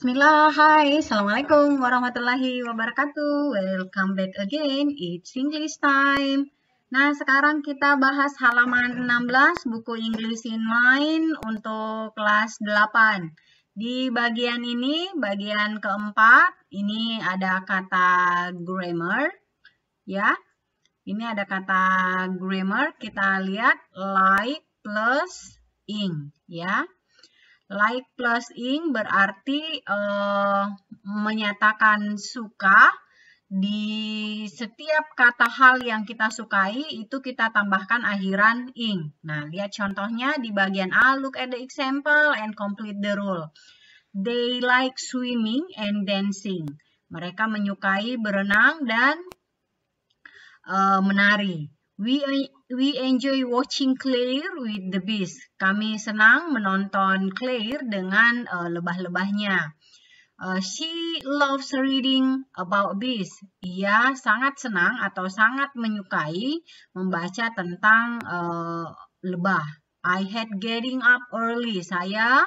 Bismillah, hai, Assalamualaikum warahmatullahi wabarakatuh Welcome back again, it's English time Nah, sekarang kita bahas halaman 16 buku English in Mind untuk kelas 8 Di bagian ini, bagian keempat, ini ada kata grammar Ya, ini ada kata grammar, kita lihat like plus ing Ya, Like plus ing berarti uh, menyatakan suka di setiap kata hal yang kita sukai itu kita tambahkan akhiran ing. Nah, lihat contohnya di bagian A, look at the example and complete the rule. They like swimming and dancing. Mereka menyukai berenang dan uh, menari. We We enjoy watching Claire with the Beast. Kami senang menonton Claire dengan uh, lebah-lebahnya. Uh, she loves reading about bees. Ia sangat senang atau sangat menyukai membaca tentang uh, lebah. I hate getting up early. Saya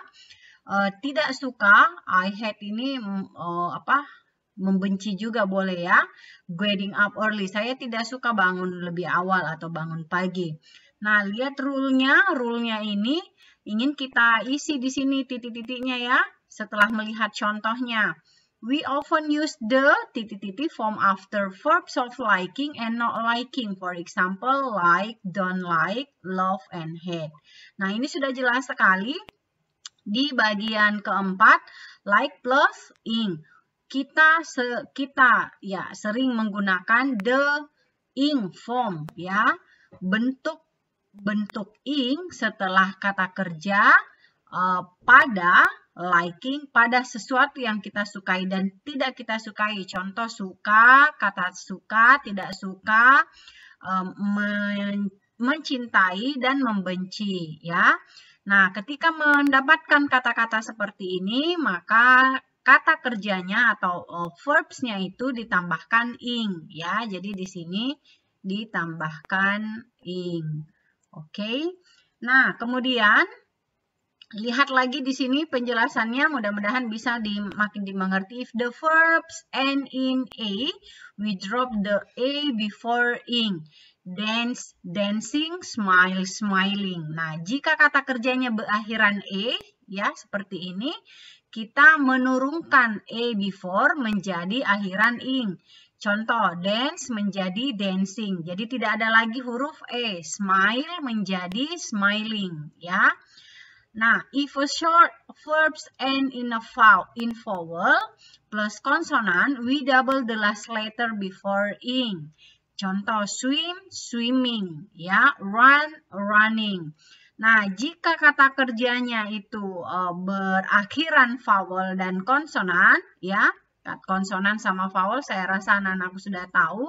uh, tidak suka. I hate ini uh, apa? membenci juga boleh ya. Getting up early. Saya tidak suka bangun lebih awal atau bangun pagi. Nah, lihat rule-nya. Rule-nya ini ingin kita isi di sini titik-titiknya ya. Setelah melihat contohnya. We often use the titik-titik form after verbs of liking and not liking. For example, like, don't like, love, and hate. Nah, ini sudah jelas sekali di bagian keempat, like plus ing kita se, kita ya sering menggunakan the ing form ya. Bentuk bentuk ing setelah kata kerja uh, pada liking pada sesuatu yang kita sukai dan tidak kita sukai. Contoh suka, kata suka, tidak suka, um, mencintai dan membenci ya. Nah, ketika mendapatkan kata-kata seperti ini, maka kata kerjanya atau uh, verbs-nya itu ditambahkan ing ya. Jadi di sini ditambahkan ing. Oke. Okay? Nah, kemudian lihat lagi di sini penjelasannya mudah-mudahan bisa dimakin dimengerti if the verbs end in a we drop the a before ing dance dancing smile smiling nah jika kata kerjanya berakhiran e ya seperti ini kita menurunkan e before menjadi akhiran ing. Contoh, dance menjadi dancing. Jadi tidak ada lagi huruf e. Smile menjadi smiling, ya. Nah, if a short verbs end in a vowel, in vowel plus consonant, we double the last letter before ing. Contoh, swim, swimming, ya. Run, running. Nah, jika kata kerjanya itu e, berakhiran vowel dan konsonan, ya, konsonan sama vowel saya rasa anak-anakku sudah tahu,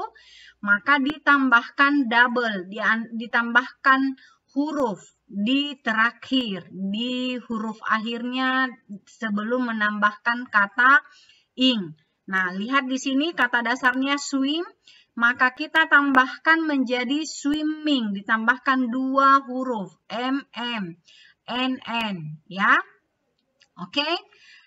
maka ditambahkan double, ditambahkan huruf di terakhir, di huruf akhirnya sebelum menambahkan kata ing. Nah, lihat di sini kata dasarnya swim maka kita tambahkan menjadi swimming, ditambahkan dua huruf, MM, NN, ya. Oke, okay?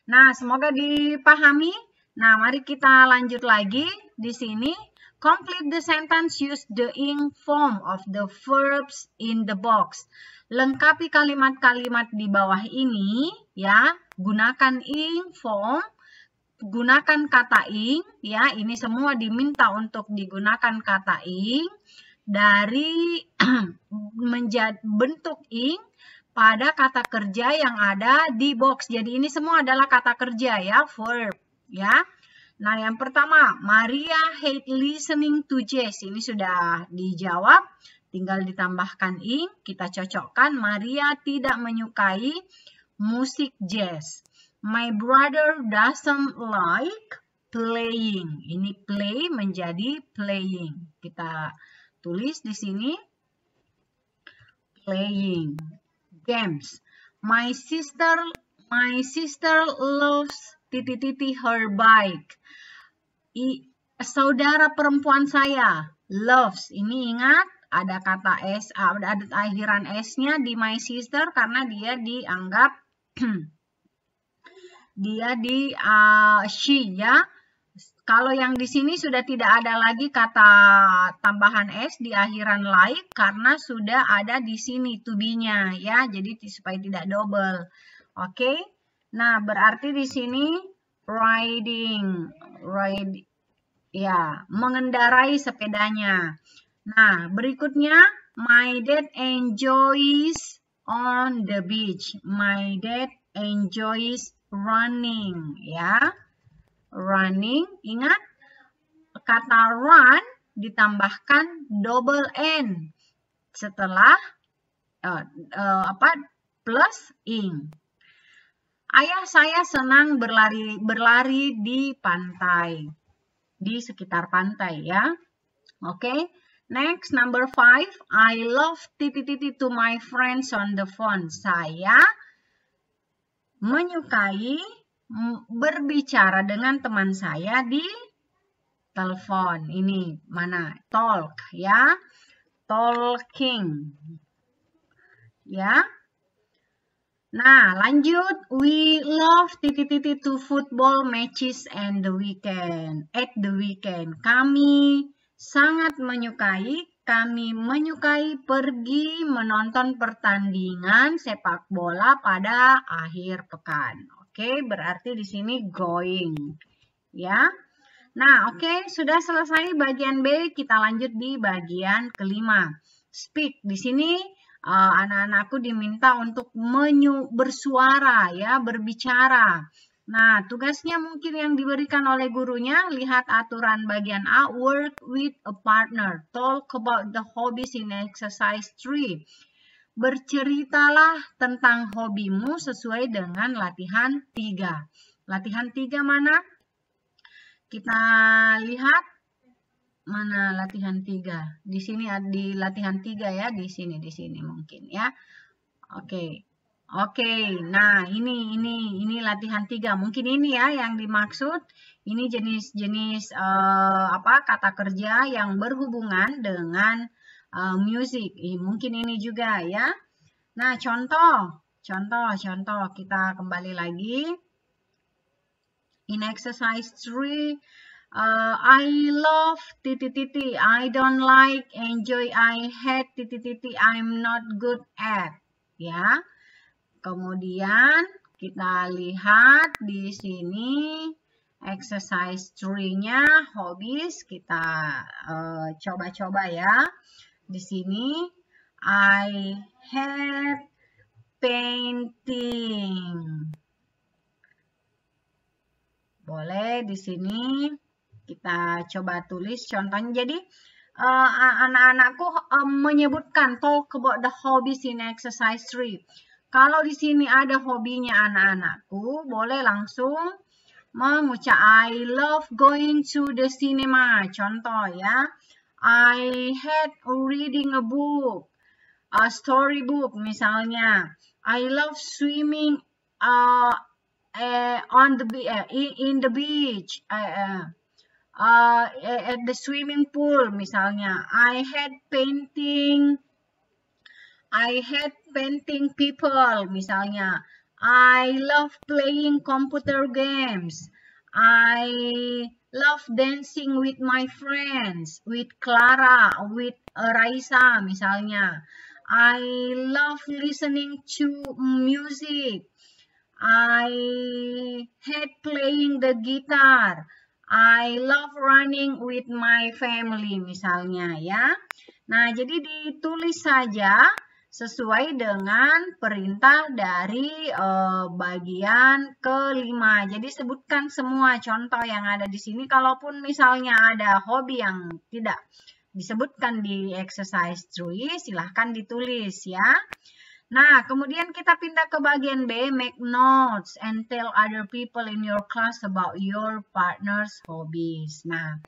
nah semoga dipahami. Nah, mari kita lanjut lagi di sini. Complete the sentence use the ing form of the verbs in the box. Lengkapi kalimat-kalimat di bawah ini, ya. Gunakan ing form gunakan kata ing ya ini semua diminta untuk digunakan kata ing dari menjadi bentuk ing pada kata kerja yang ada di box. Jadi ini semua adalah kata kerja ya, verb ya. Nah, yang pertama, Maria hate listening to jazz. Ini sudah dijawab, tinggal ditambahkan ing, kita cocokkan Maria tidak menyukai musik jazz. My brother doesn't like playing. Ini play menjadi playing. Kita tulis di sini playing games. My sister my sister loves titi titi her bike. I, saudara perempuan saya loves. Ini ingat ada kata s ada akhiran s-nya di my sister karena dia dianggap dia di uh, eh, she ya. Kalau yang di sini sudah tidak ada lagi kata tambahan s di akhiran like karena sudah ada di sini to be-nya ya. Jadi supaya tidak double. Oke. Okay? Nah, berarti di sini riding, ride ya, mengendarai sepedanya. Nah, berikutnya my dad enjoys on the beach. My dad enjoys running ya. Running, ingat kata run ditambahkan double n setelah uh, uh, apa plus ing. Ayah saya senang berlari berlari di pantai. Di sekitar pantai ya. Oke. Okay. Next, number five. I love titi-titi to my friends on the phone. Saya menyukai mm, berbicara dengan teman saya di telepon. Ini mana? Talk ya. Talking. Ya. Nah, lanjut. We love titi-titi to football matches and the weekend. At the weekend. Kami sangat menyukai kami menyukai pergi menonton pertandingan sepak bola pada akhir pekan. Oke, berarti di sini going. Ya. Nah, oke, sudah selesai bagian B, kita lanjut di bagian kelima. Speak. Di sini eh, anak-anakku diminta untuk menyu bersuara ya, berbicara. Nah, tugasnya mungkin yang diberikan oleh gurunya, lihat aturan bagian A, work with a partner, talk about the hobbies in exercise 3. Berceritalah tentang hobimu sesuai dengan latihan 3. Latihan 3 mana? Kita lihat mana latihan 3. Di sini di latihan 3 ya, di sini di sini mungkin ya. Oke. Oke, nah ini ini ini latihan tiga. Mungkin ini ya yang dimaksud. Ini jenis-jenis uh, apa kata kerja yang berhubungan dengan uh, music. Eh, mungkin ini juga ya. Nah, contoh, contoh, contoh. Kita kembali lagi. In exercise three. uh, I love titi titi. I don't like, enjoy, I hate titi titi. I'm not good at. Ya. Kemudian kita lihat di sini exercise tree-nya hobbies kita eh, coba-coba uh, ya. Di sini I hate painting. Boleh di sini kita coba tulis contohnya. Jadi uh, anak-anakku uh, menyebutkan talk about the hobbies in exercise tree. Kalau di sini ada hobinya anak-anakku, boleh langsung mengucap I love going to the cinema. Contoh ya, I had reading a book, a storybook misalnya. I love swimming uh, eh on the uh, in the beach. Eh, eh, uh, uh, at the swimming pool misalnya. I had painting. I had painting people misalnya. I love playing computer games. I love dancing with my friends, with Clara, with Raisa misalnya. I love listening to music. I hate playing the guitar. I love running with my family misalnya ya. Nah, jadi ditulis saja sesuai dengan perintah dari e, bagian kelima. Jadi sebutkan semua contoh yang ada di sini. Kalaupun misalnya ada hobi yang tidak disebutkan di exercise 3, silahkan ditulis ya. Nah, kemudian kita pindah ke bagian B, make notes and tell other people in your class about your partner's hobbies. Nah,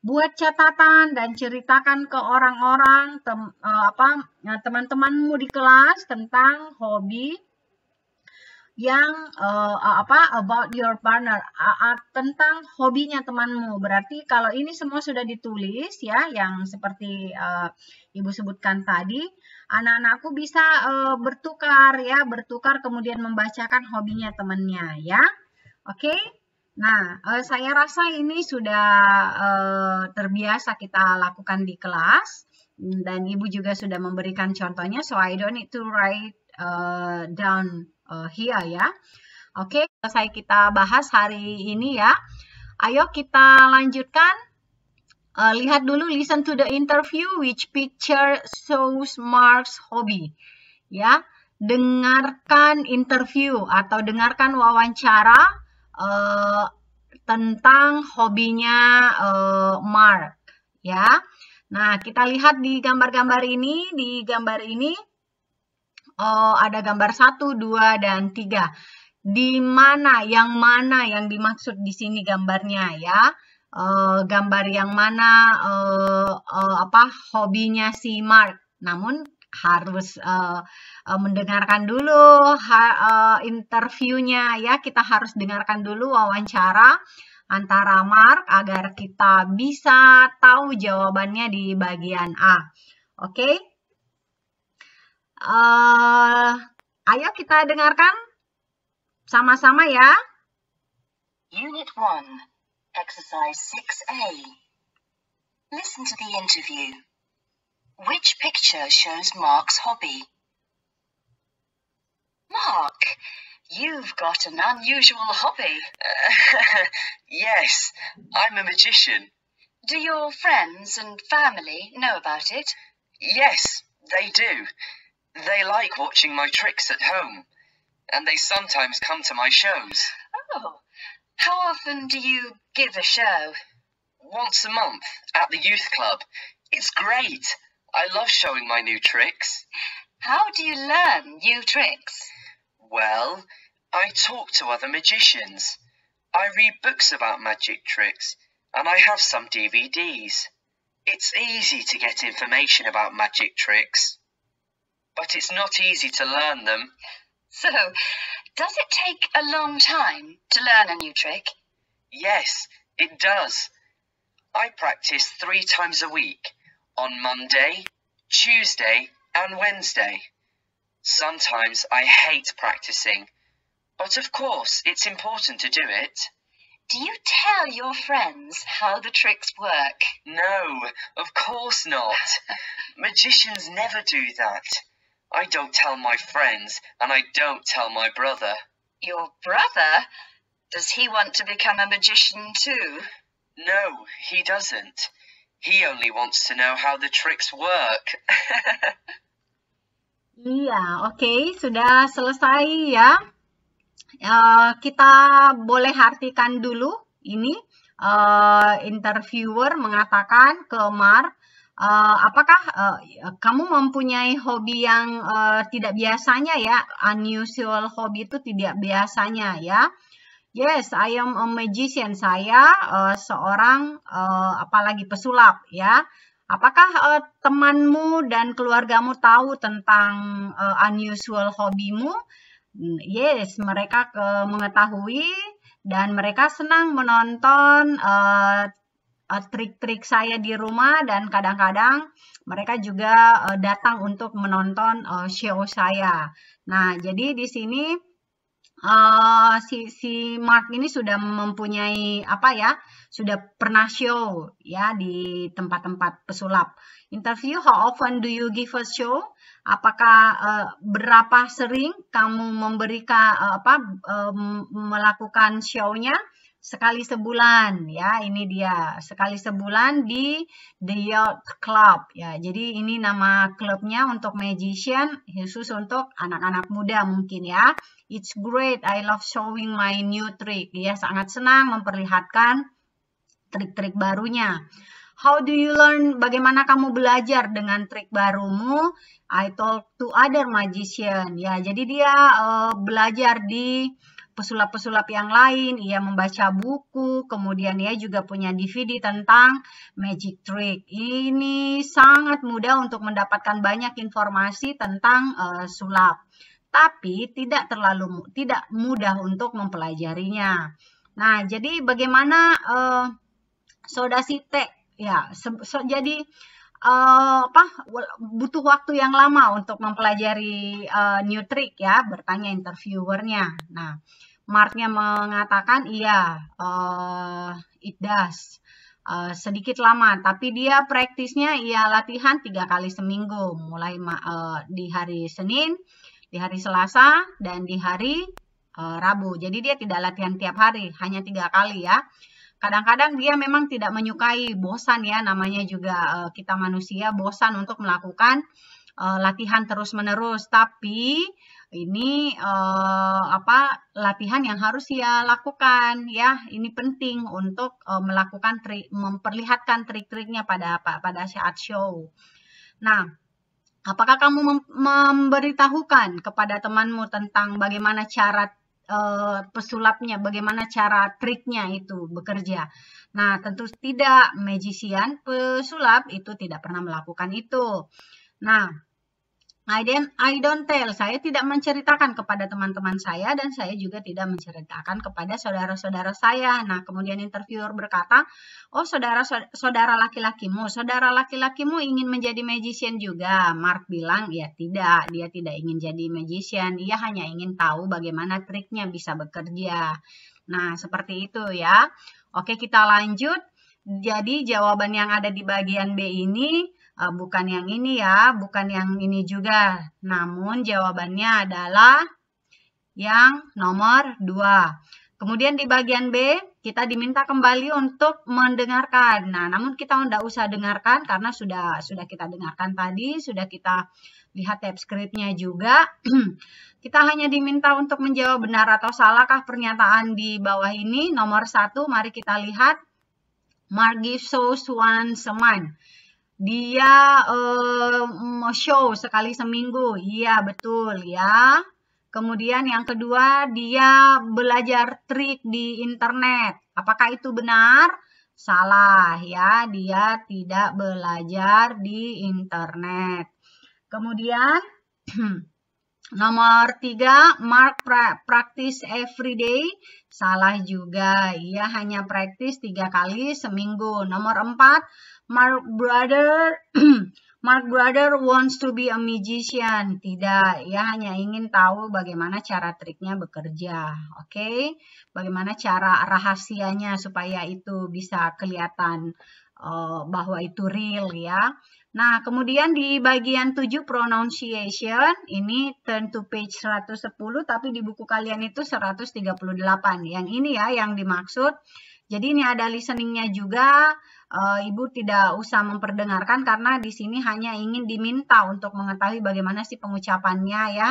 buat catatan dan ceritakan ke orang-orang eh, eh, teman-temanmu di kelas tentang hobi yang uh, apa about your partner uh, tentang hobinya temanmu berarti kalau ini semua sudah ditulis ya yang seperti uh, ibu sebutkan tadi anak-anakku bisa uh, bertukar ya bertukar kemudian membacakan hobinya temannya ya oke okay? Nah, eh, saya rasa ini sudah eh, terbiasa kita lakukan di kelas dan ibu juga sudah memberikan contohnya, so I don't need to write eh, down here ya. Oke, okay, selesai kita bahas hari ini ya. Ayo kita lanjutkan. Uh, lihat dulu, listen to the interview which picture shows Mark's hobby. Ya, dengarkan interview atau dengarkan wawancara uh, tentang hobinya uh, Mark ya. Nah, kita lihat di gambar-gambar ini, di gambar ini uh, ada gambar 1, 2 dan 3. Di mana yang mana yang dimaksud di sini gambarnya ya? Uh, gambar yang mana uh, uh, apa hobinya si Mark. Namun harus uh, uh, mendengarkan dulu ha, uh, interviewnya ya kita harus dengarkan dulu wawancara antara Mark agar kita bisa tahu jawabannya di bagian A. Oke, okay? uh, ayo kita dengarkan sama-sama ya. Unit 1, Exercise 6A. Listen to the interview. Which picture shows Mark's hobby? Mark, you've got an unusual hobby. Uh, yes, I'm a magician. Do your friends and family know about it? Yes, they do. They like watching my tricks at home, and they sometimes come to my shows. Oh, how often do you give a show? Once a month at the youth club. It's great. I love showing my new tricks. How do you learn new tricks? Well, I talk to other magicians. I read books about magic tricks, and I have some DVDs. It's easy to get information about magic tricks, but it's not easy to learn them. So, does it take a long time to learn a new trick? Yes, it does. I practice three times a week on Monday, Tuesday, and Wednesday. Sometimes I hate practicing, but of course it's important to do it. Do you tell your friends how the tricks work? No, of course not. Magicians never do that. I don't tell my friends, and I don't tell my brother. Your brother? Does he want to become a magician too? No, he doesn't. He only wants to know how the tricks work. iya, oke, okay. sudah selesai ya. Uh, kita boleh artikan dulu ini uh, interviewer mengatakan ke Mark uh, eh, apakah uh, kamu mempunyai hobi yang uh, tidak biasanya ya unusual hobi itu tidak biasanya ya Yes, I am a magician. Saya uh, seorang uh, apalagi pesulap ya. Apakah uh, temanmu dan keluargamu tahu tentang uh, unusual hobimu? Hmm, yes, mereka ke mengetahui dan mereka senang menonton uh, trik-trik saya di rumah dan kadang-kadang mereka juga uh, datang untuk menonton uh, show saya. Nah, jadi di sini uh, si si Mark ini sudah mempunyai apa ya sudah pernah show ya di tempat-tempat pesulap interview how often do you give a show apakah uh, berapa sering kamu memberikan uh, eh, apa eh, melakukan show-nya sekali sebulan ya ini dia sekali sebulan di The Yacht Club ya jadi ini nama klubnya untuk magician khusus untuk anak-anak muda mungkin ya it's great I love showing my new trick ya sangat senang memperlihatkan trik-trik barunya How do you learn? Bagaimana kamu belajar dengan trik barumu? I talk to other magician. Ya, jadi dia uh, belajar di pesulap-pesulap yang lain, ia membaca buku, kemudian ia juga punya DVD tentang magic trick. Ini sangat mudah untuk mendapatkan banyak informasi tentang uh, sulap, tapi tidak terlalu tidak mudah untuk mempelajarinya. Nah, jadi bagaimana uh, eh, soda sitek? ya so, jadi uh, apa butuh waktu yang lama untuk mempelajari uh, new trick ya bertanya interviewernya. Nah, Marknya mengatakan iya uh, it does. Uh, sedikit lama, tapi dia praktisnya ia latihan tiga kali seminggu, mulai uh, di hari Senin, di hari Selasa, dan di hari uh, Rabu. Jadi dia tidak latihan tiap hari, hanya tiga kali ya kadang-kadang dia memang tidak menyukai bosan ya namanya juga eh, kita manusia bosan untuk melakukan eh, latihan terus-menerus tapi ini eh, apa latihan yang harus ia lakukan ya ini penting untuk melakukan trik memperlihatkan trik-triknya pada pada saat show nah apakah kamu memberitahukan kepada temanmu tentang bagaimana cara uh, pesulapnya, bagaimana cara triknya itu bekerja. Nah, tentu tidak magician pesulap itu tidak pernah melakukan itu. Nah, I don't, I don't tell. Saya tidak menceritakan kepada teman-teman saya dan saya juga tidak menceritakan kepada saudara-saudara saya. Nah, kemudian interviewer berkata, oh saudara saudara laki-lakimu, saudara laki-lakimu ingin menjadi magician juga. Mark bilang, ya tidak, dia tidak ingin jadi magician. ia hanya ingin tahu bagaimana triknya bisa bekerja. Nah, seperti itu ya. Oke, kita lanjut. Jadi jawaban yang ada di bagian B ini uh, bukan yang ini ya, bukan yang ini juga. Namun jawabannya adalah yang nomor 2. Kemudian di bagian B, kita diminta kembali untuk mendengarkan. Nah, namun kita tidak usah dengarkan karena sudah sudah kita dengarkan tadi, sudah kita lihat tab scriptnya juga. kita hanya diminta untuk menjawab benar atau salahkah pernyataan di bawah ini. Nomor satu, mari kita lihat. Margi shows one seman. Dia uh, show sekali seminggu. Iya, betul ya. Kemudian yang kedua, dia belajar trik di internet. Apakah itu benar? Salah ya, dia tidak belajar di internet. Kemudian Nomor tiga, mark pra practice every day. Salah juga, ia hanya praktis tiga kali seminggu. Nomor empat, Mark Brother Mark Brother wants to be a magician. Tidak, ia hanya ingin tahu bagaimana cara triknya bekerja. Oke, okay? bagaimana cara rahasianya supaya itu bisa kelihatan eh, bahwa itu real ya. Nah, kemudian di bagian 7 pronunciation, ini turn to page 110, tapi di buku kalian itu 138. Yang ini ya yang dimaksud. Jadi ini ada listeningnya juga, e, Ibu tidak usah memperdengarkan karena di sini hanya ingin diminta untuk mengetahui bagaimana sih pengucapannya ya.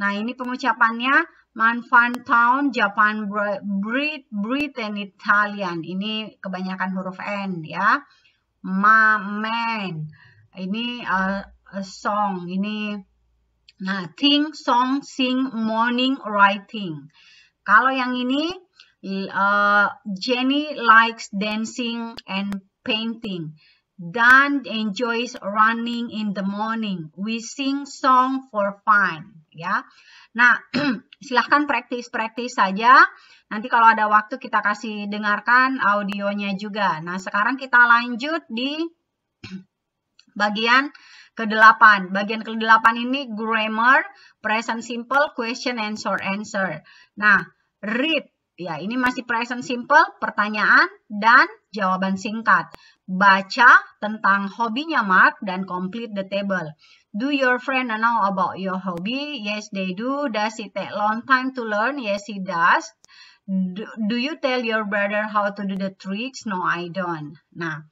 Nah, ini pengucapannya Manfan Town, Japan, Brit, Britain, Italian. Ini kebanyakan huruf N ya. Ma, men ini uh, a song ini nah think song sing morning writing kalau yang ini uh, Jenny likes dancing and painting Dan enjoys running in the morning we sing song for fun ya nah silahkan praktis-praktis saja nanti kalau ada waktu kita kasih dengarkan audionya juga nah sekarang kita lanjut di bagian ke-8. Bagian ke-8 ini grammar, present simple, question answer answer. Nah, read ya ini masih present simple, pertanyaan dan jawaban singkat. Baca tentang hobinya Mark dan complete the table. Do your friend know about your hobby? Yes, they do. Does it take long time to learn? Yes, it does. Do, do you tell your brother how to do the tricks? No, I don't. Nah,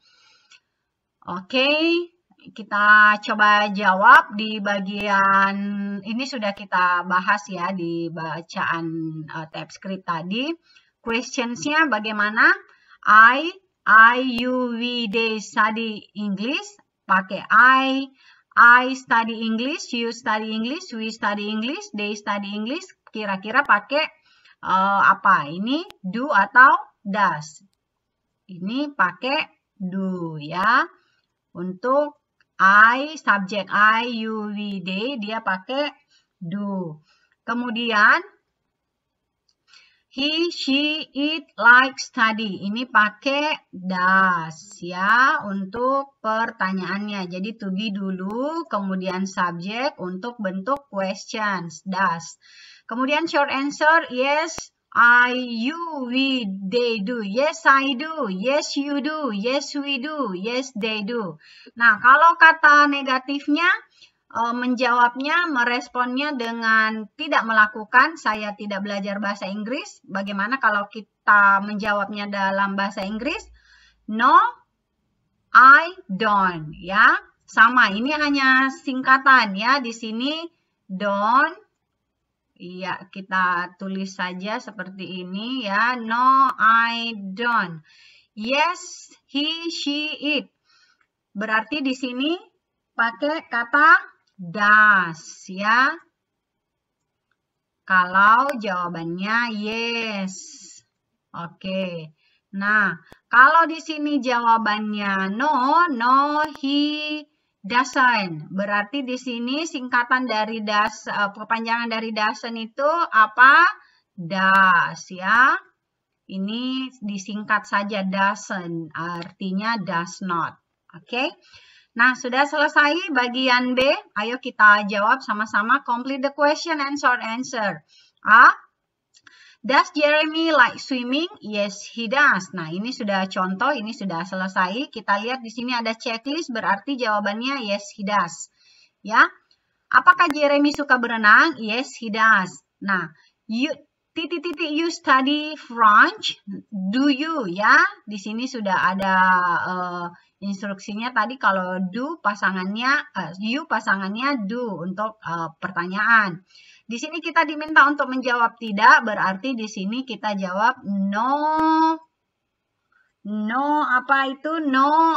oke. Okay kita coba jawab di bagian ini sudah kita bahas ya di bacaan uh, tab script tadi. Questionsnya bagaimana? I, I, you, we, they study English. Pakai I, I study English, you study English, we study English, they study English. Kira-kira pakai uh, apa? Ini do atau does? Ini pakai do ya. Untuk I, subjek I, you, we, they, dia pakai do. Kemudian, he, she, it, like, study. Ini pakai das ya untuk pertanyaannya. Jadi to be dulu, kemudian subjek untuk bentuk questions, das. Kemudian short answer, yes, I, you, we, they do. Yes, I do. Yes, you do. Yes, we do. Yes, they do. Nah, kalau kata negatifnya, eh, menjawabnya, meresponnya dengan tidak melakukan, saya tidak belajar bahasa Inggris. Bagaimana kalau kita menjawabnya dalam bahasa Inggris? No, I don't. Ya, sama. Ini hanya singkatan ya. Di sini don't, Iya, kita tulis saja seperti ini ya. No, I don't. Yes, he, she, it. Berarti di sini pakai kata das, ya. Kalau jawabannya yes. Oke. Nah, kalau di sini jawabannya no, no, he, Dasen. Berarti di sini singkatan dari das eh, perpanjangan dari dasen itu apa? Das ya. Ini disingkat saja dasen, artinya does not. Oke. Okay? Nah, sudah selesai bagian B. Ayo kita jawab sama-sama complete the question and short answer. A. Does Jeremy like swimming? Yes, he does. Nah, ini sudah contoh, ini sudah selesai. Kita lihat di sini ada checklist, berarti jawabannya yes, he does. Ya, apakah Jeremy suka berenang? Yes, he does. Nah, you titik titik you study French, do you ya? Di sini sudah ada uh, instruksinya tadi kalau do pasangannya uh, you pasangannya do untuk uh, pertanyaan. Di sini kita diminta untuk menjawab tidak, berarti di sini kita jawab no. No apa itu? No,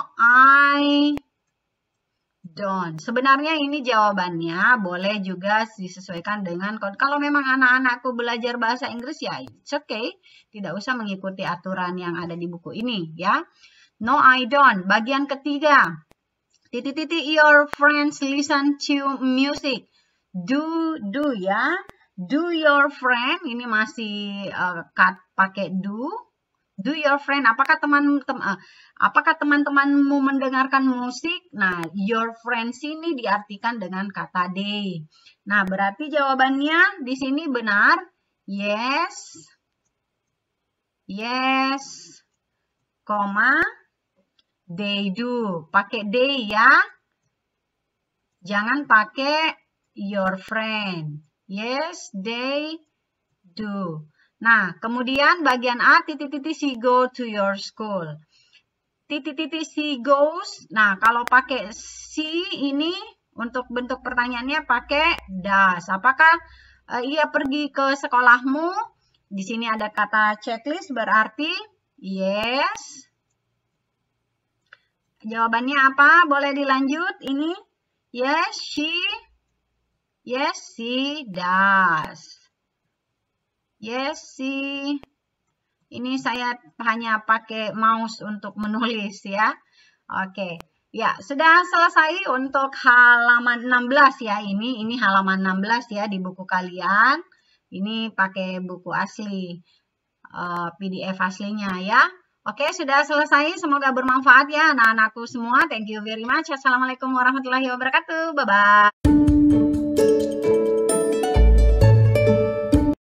I don't. Sebenarnya ini jawabannya boleh juga disesuaikan dengan kode. Kalau memang anak-anakku belajar bahasa Inggris ya it's okay. Tidak usah mengikuti aturan yang ada di buku ini ya. No I don't. Bagian ketiga. titi titi your friends listen to music do do ya do your friend ini masih uh, pakai do do your friend apakah teman tem, uh, apakah teman-temanmu mendengarkan musik nah your friend sini diartikan dengan kata they nah berarti jawabannya di sini benar yes yes koma they do pakai they ya jangan pakai your friend. Yes, they do. Nah, kemudian bagian A, titik-titik she go to your school. Titik-titik she goes, nah kalau pakai she ini untuk bentuk pertanyaannya pakai does. Apakah uh, ia pergi ke sekolahmu? Di sini ada kata checklist berarti yes. Jawabannya apa? Boleh dilanjut ini? Yes, she Yes, she does. Yes, she. Ini saya hanya pakai mouse untuk menulis ya. Oke. Ya, sudah selesai untuk halaman 16 ya ini. Ini halaman 16 ya di buku kalian. Ini pakai buku asli. Eh, PDF aslinya ya. Oke, sudah selesai. Semoga bermanfaat ya anak-anakku semua. Thank you very much. Assalamualaikum warahmatullahi wabarakatuh. Bye-bye.